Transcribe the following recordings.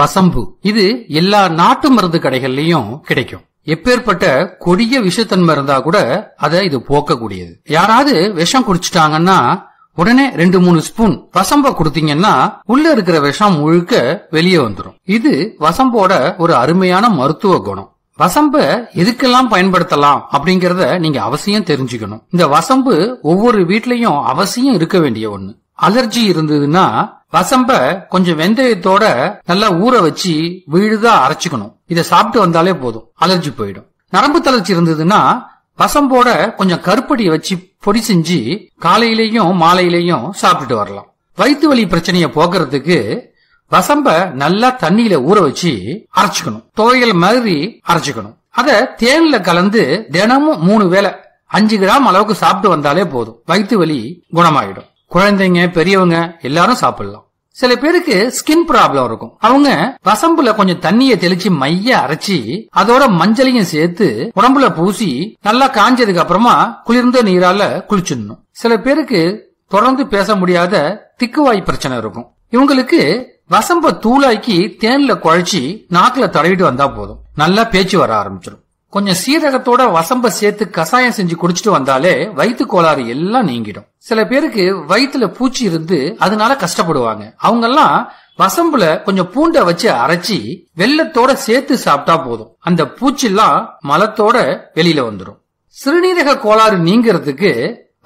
வசம்பு இது எல்லா நாட்டு மருந்து கடைகள்லயும் கிடைக்கும் எப்பேற்பட்ட கொடிய விஷத்தன்மை இருந்தா கூட அதை இது போக்கக்கூடியது யாராவது விஷம் குடிச்சிட்டாங்கன்னா உடனே ரெண்டு மூணு ஸ்பூன் வசம்ப குடுத்தீங்கன்னா உள்ள இருக்கிற விஷம் முழுக்க வெளியே வந்துடும் இது வசம்போட ஒரு அருமையான மருத்துவ குணம் வசம்ப எதுக்கெல்லாம் பயன்படுத்தலாம் அப்படிங்கறத நீங்க அவசியம் தெரிஞ்சுக்கணும் இந்த வசம்பு ஒவ்வொரு வீட்லயும் அவசியம் இருக்க வேண்டிய ஒண்ணு அலர்ஜி இருந்ததுன்னா வசம்ப கொஞ்சம் வெந்தயத்தோட நல்லா ஊற வச்சு வீடுதா அரைச்சுக்கணும் இதை சாப்பிட்டு வந்தாலே போதும் அலர்ஜி போயிடும் நரம்பு தளர்ச்சி இருந்ததுன்னா வசம்போட கொஞ்சம் கருப்படியை வச்சு பொடி செஞ்சு காலையிலயும் மாலையிலயும் சாப்பிட்டுட்டு வரலாம் வயிற்று வலி பிரச்சனையை போக்குறதுக்கு வசம்ப நல்லா தண்ணியில ஊற வச்சு அரைச்சுக்கணும் துவையல் மாதிரி அரைச்சுக்கணும் அத தேன்ல கலந்து தினமும் மூணு வேலை அஞ்சு கிராம் அளவுக்கு சாப்பிட்டு வந்தாலே போதும் வயிற்று வலி குணமாயிடும் குழந்தைங்க பெரியவங்க எல்லாரும் சாப்பிடலாம் சில பேருக்கு ஸ்கின் ப்ராப்ளம் இருக்கும் அவங்க வசம்புல கொஞ்சம் தண்ணிய தெளிச்சு மைய அரைச்சி அதோட மஞ்சளையும் சேர்த்து உடம்புல பூசி நல்லா காஞ்சதுக்கு அப்புறமா குளிர்ந்த நீரால குளிச்சிடணும் சில பேருக்கு தொடர்ந்து பேச முடியாத திக்குவாய் பிரச்சனை இருக்கும் இவங்களுக்கு வசம்ப தூளாக்கி தேன்ல குழைச்சி நாக்குல தடவிட்டு வந்தா போதும் நல்லா பேச்சு வர ஆரம்பிச்சிடும் கொஞ்சம் சீரகத்தோட வசம்ப சேர்த்து கசாயம் செஞ்சு குடிச்சிட்டு வந்தாலே வயிற்று கோளாறு எல்லாம் நீங்கிடும் சில பேருக்கு வயிற்றுல பூச்சி இருந்து அதனால கஷ்டப்படுவாங்க அவங்க எல்லாம் வசம்புல கொஞ்சம் பூண்டை வச்சு அரைச்சி வெள்ளத்தோட சேர்த்து சாப்பிட்டா போதும் அந்த பூச்சிலாம் மலத்தோட வெளியில வந்துடும் சிறுநீரக கோளாறு நீங்கிறதுக்கு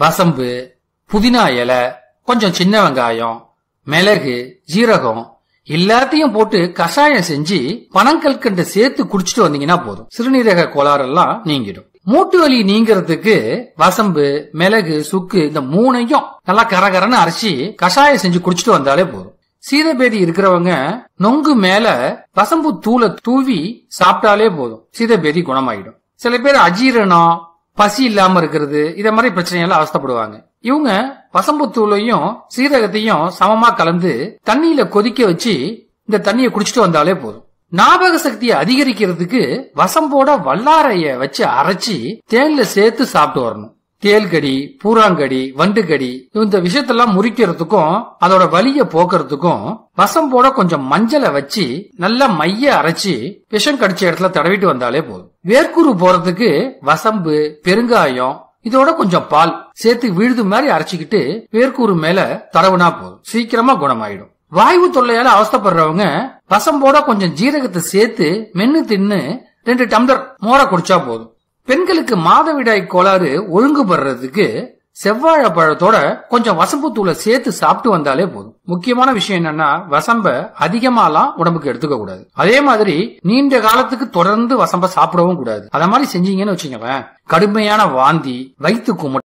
வசம்பு புதினா இலை கொஞ்சம் சின்ன வெங்காயம் மிளகு ஜீரகம் எல்லாத்தையும் போட்டு கஷாயம் செஞ்சு பனங்கற்கண்டு சேர்த்து குடிச்சிட்டு வந்தீங்கன்னா போதும் சிறுநீரக கோளாறெல்லாம் நீங்கிடும் மூட்டு வலி நீங்கிறதுக்கு வசம்பு மிளகு சுக்கு இந்த மூணையும் நல்லா கரகரன்னு அரைச்சி கஷாயம் செஞ்சு குடிச்சிட்டு வந்தாலே போதும் சீதபேதி இருக்கிறவங்க நொங்கு மேல வசம்பு தூளை தூவி சாப்பிட்டாலே போதும் சீதபேதி குணமாயிடும் சில பேர் அஜீரணம் பசி இல்லாம இருக்கிறது இத மாதிரி பிரச்சனைகள் அவஸ்தப்படுவாங்க இவங்க பசம்புத்தூளையும் சீரகத்தையும் சமமா கலந்து தண்ணியில கொதிக்க வச்சு இந்த தண்ணியை குடிச்சிட்டு வந்தாலே போதும் ஞாபக சக்தியை அதிகரிக்கிறதுக்கு வசம்போட வல்லாரைய வச்சு அரைச்சி தேன்ல சேர்த்து சாப்பிட்டு வரணும் தேல்கடி பூராங்கடி வண்டுகடி இந்த விஷயத்தெல்லாம் முறிக்கிறதுக்கும் அதோட வலிய போக்குறதுக்கும் வசம் போட கொஞ்சம் மஞ்சளை வச்சு நல்லா மைய அரைச்சி விஷம் கடிச்ச இடத்துல தடவிட்டு வந்தாலே போதும் வேர்க்குரு போறதுக்கு வசம்பு பெருங்காயம் இதோட கொஞ்சம் பால் சேர்த்து விழுது மாதிரி அரைச்சிக்கிட்டு வேர்க்கூறு மேல தடவுனா போதும் சீக்கிரமா குணமாயிடும் வாய்வு தொல்லையால அவஸ்தப்படுறவங்க வசம்போட கொஞ்சம் ஜீரகத்தை சேர்த்து மென்னு தின்னு ரெண்டு டம்ளர் மோரை குடிச்சா போதும் பெண்களுக்கு மாதவிடாய் கோளாறு ஒழுங்குபடுறதுக்கு செவ்வாழை பழத்தோட கொஞ்சம் வசம்பு தூளை சேர்த்து சாப்பிட்டு வந்தாலே போதும் முக்கியமான விஷயம் என்னன்னா வசம்ப அதிகமாலாம் உடம்புக்கு எடுத்துக்க கூடாது அதே மாதிரி நீண்ட காலத்துக்கு தொடர்ந்து வசம்ப சாப்பிடவும் கூடாது அத மாதிரி செஞ்சீங்கன்னு வச்சுக்கவேன் கடுமையான வாந்தி வயிற்று குமட்டல்